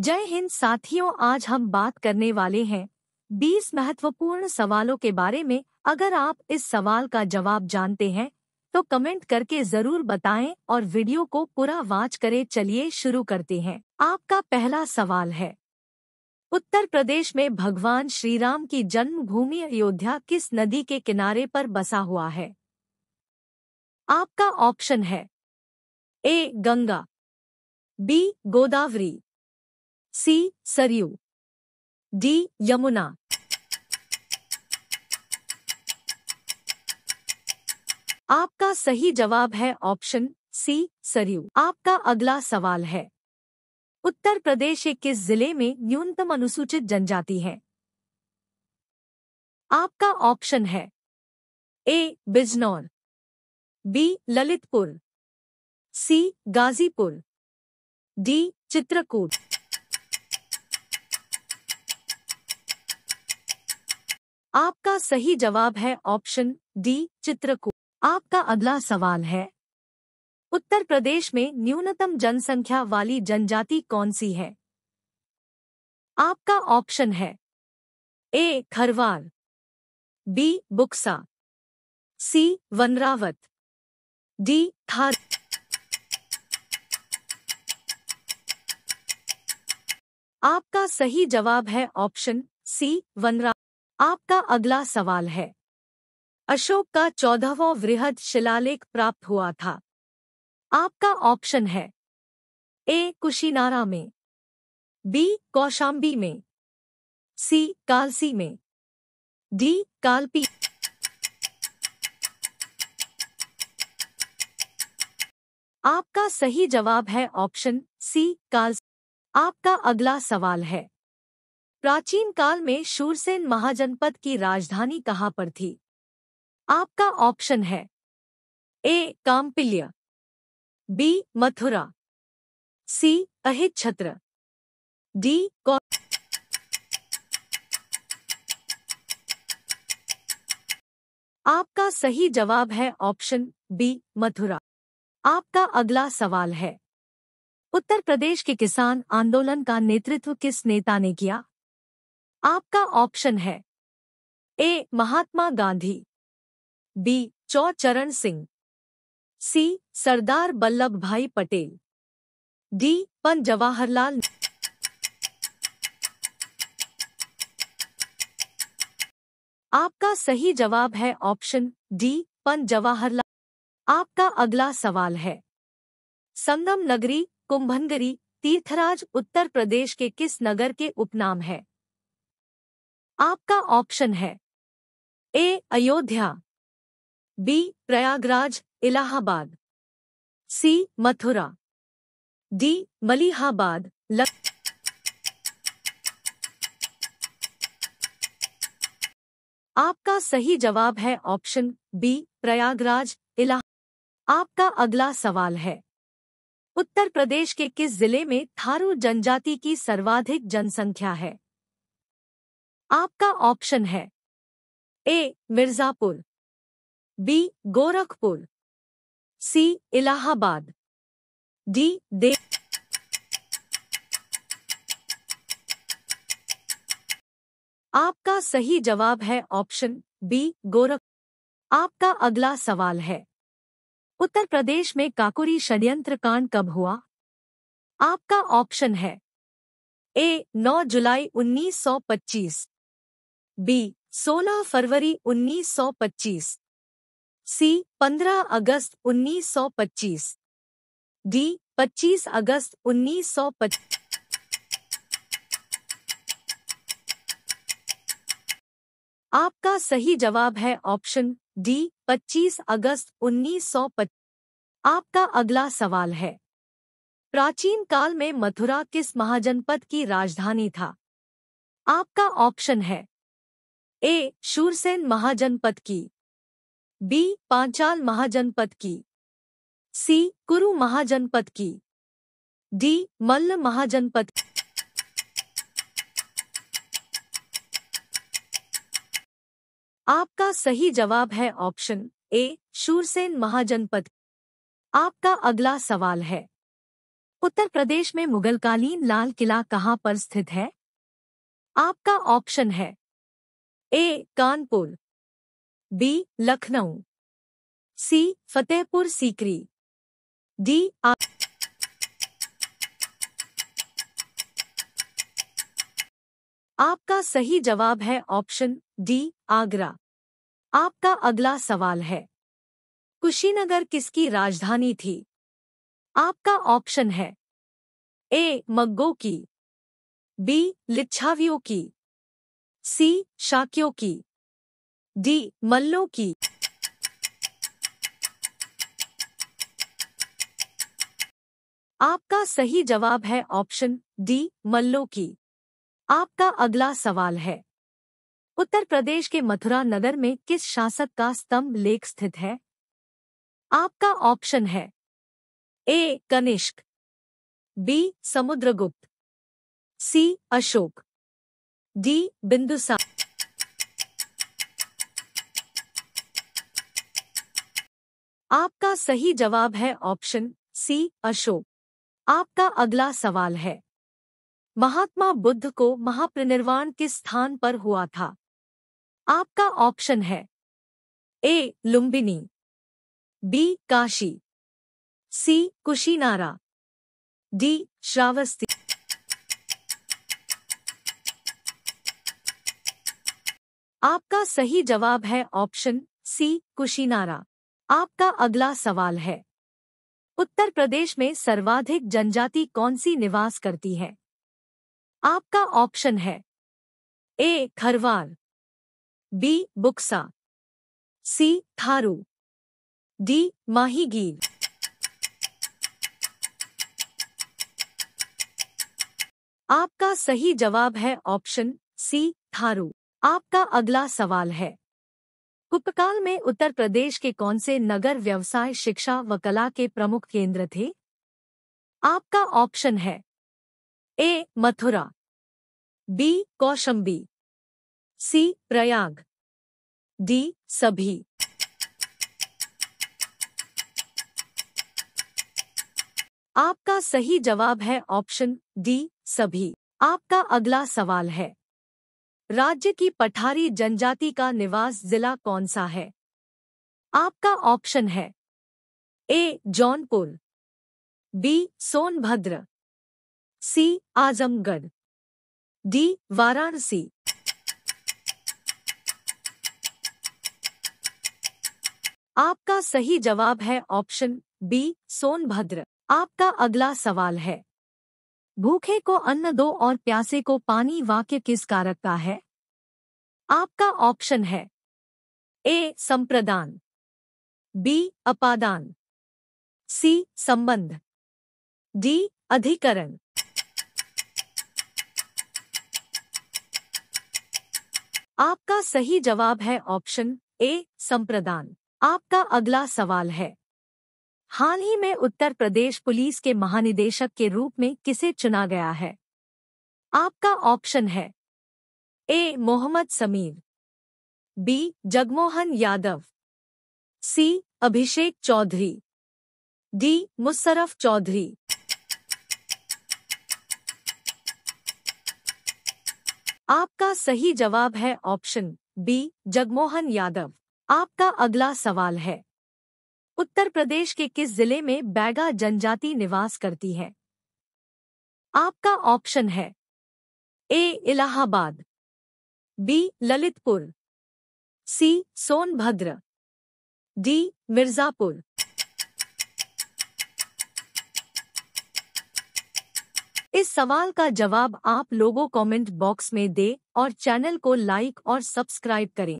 जय हिंद साथियों आज हम बात करने वाले हैं 20 महत्वपूर्ण सवालों के बारे में अगर आप इस सवाल का जवाब जानते हैं तो कमेंट करके जरूर बताएं और वीडियो को पूरा वाच करें चलिए शुरू करते हैं आपका पहला सवाल है उत्तर प्रदेश में भगवान श्रीराम की जन्मभूमि अयोध्या किस नदी के किनारे पर बसा हुआ है आपका ऑप्शन है A Ganga B Godavari C Sarayu D Yamuna आपका सही जवाब है ऑप्शन सी सरयू आपका अगला सवाल है उत्तर प्रदेश किस जिले में न्यूनतम अनुसूचित जनजाति है आपका ऑप्शन है A Bijnor B Lalitpur C Ghazipur D Chitrakoot आपका सही जवाब है ऑप्शन डी चित्रकूट आपका अगला सवाल है उत्तर प्रदेश में न्यूनतम जनसंख्या वाली जनजाति कौन सी है आपका ऑप्शन है A Kharwar B Buksa C Vanrawat D Thar आपका सही जवाब है ऑप्शन सी वनरावत आपका अगला सवाल है अशोक का चौदहवा वृहद शिलालेख प्राप्त हुआ था आपका ऑप्शन है ए कुशीनारा में बी कौशाम्बी में सी कालसी में डी कालपी आपका सही जवाब है ऑप्शन सी काल आपका अगला सवाल है प्राचीन काल में शूरसेन महाजनपद की राजधानी कहाँ पर थी आपका ऑप्शन है A Kampilya B Mathura C Ahichhatra D कौ आपका सही जवाब है ऑप्शन बी मथुरा आपका अगला सवाल है उत्तर प्रदेश के किसान आंदोलन का नेतृत्व किस नेता ने किया आपका ऑप्शन है ए महात्मा गांधी बी चौ चरण सिंह सी सरदार वल्लभ भाई पटेल डी पन जवाहरलाल आपका सही जवाब है ऑप्शन डी पन जवाहरलाल आपका अगला सवाल है संगम नगरी कुंभनगरी तीर्थराज उत्तर प्रदेश के किस नगर के उपनाम है आपका ऑप्शन है A Ayodhya B Prayagraj Allahabad C Mathura D Malihabad लख आपका सही जवाब है ऑप्शन बी प्रयागराज इलाहा आपका अगला सवाल है उत्तर प्रदेश के किस जिले में थारू जनजाति की सर्वाधिक जनसंख्या है आपका ऑप्शन है A Mirzapur B Gorakhpur C Allahabad D दे आपका सही जवाब है ऑप्शन बी गोरख आपका अगला सवाल है उत्तर प्रदेश में काकुरी षड्यंत्र कांड कब हुआ आपका ऑप्शन है ए 9 जुलाई 1925 बी 16 फरवरी 1925 सी 15 अगस्त 1925 डी 25 अगस्त 1925 आपका सही जवाब है ऑप्शन डी 25 अगस्त 1925 आपका अगला सवाल है प्राचीन काल में मथुरा किस महाजनपद की राजधानी था आपका ऑप्शन है ए शूरसेन महाजनपद की बी पांचाल महाजनपद की सी कुरु महाजनपद की डी मल्ल महाजनपद आपका सही जवाब है ऑप्शन ए शूरसेन महाजनपद आपका अगला सवाल है उत्तर प्रदेश में मुगलकालीन लाल किला कहाँ पर स्थित है आपका ऑप्शन है A Kanpur B Lucknow C Fatehpur Sikri D आ आपका सही जवाब है ऑप्शन डी आगरा आपका अगला सवाल है कुशीनगर किसकी राजधानी थी आपका ऑप्शन है ए मग्गो की बी लिच्छावियों की सी शाक्यों की डी मल्लों की आपका सही जवाब है ऑप्शन डी मल्लों की आपका अगला सवाल है उत्तर प्रदेश के मथुरा नगर में किस शासक का स्तंभ लेख स्थित है आपका ऑप्शन है A Kanishka B Samudragupta C Ashoka D Bindusara आपका सही जवाब है ऑप्शन सी अशोक आपका अगला सवाल है महात्मा बुद्ध को महाप्रनिर्वाण किस स्थान पर हुआ था आपका ऑप्शन है A Lumbini B Kashi C Kushinara D Shravasti आपका सही जवाब है ऑप्शन सी कुशीनारा आपका अगला सवाल है उत्तर प्रदेश में सर्वाधिक जनजाति कौन सी निवास करती है आपका ऑप्शन है A Kharwar B Buksa C Tharu D Mahigir आपका सही जवाब है ऑप्शन सी थारू आपका अगला सवाल है कुपकाल में उत्तर प्रदेश के कौन से नगर व्यवसाय शिक्षा व कला के प्रमुख केंद्र थे आपका ऑप्शन है A Mathura B Kaushambi C Prayag D सभी आपका सही जवाब है ऑप्शन डी सभी आपका अगला सवाल है राज्य की पठारी जनजाति का निवास जिला कौन सा है आपका ऑप्शन है A Jaunpur B Sonbhadra C Azamgarh D Varanasi आपका सही जवाब है ऑप्शन बी सोनभद्र आपका अगला सवाल है भूखे को अन्न दो और प्यासे को पानी वाक्य किस कारक का है आपका ऑप्शन है ए संप्रदान बी अपादान सी संबंध डी अधिकरण आपका सही जवाब है ऑप्शन ए संप्रदान आपका अगला सवाल है हाल ही में उत्तर प्रदेश पुलिस के महानिदेशक के रूप में किसे चुना गया है आपका ऑप्शन है A Mohammad Sameer B Jagmohan Yadav C Abhishek Chaudhary D Musharraf Chaudhary आपका सही जवाब है ऑप्शन बी जगमोहन यादव आपका अगला सवाल है उत्तर प्रदेश के किस जिले में बैगा जनजाति निवास करती है आपका ऑप्शन है A Allahabad B Lalitpur C Sonbhadra D Mirzapur इस सवाल का जवाब आप लोगों कमेंट बॉक्स में दे और चैनल को लाइक और सब्सक्राइब करें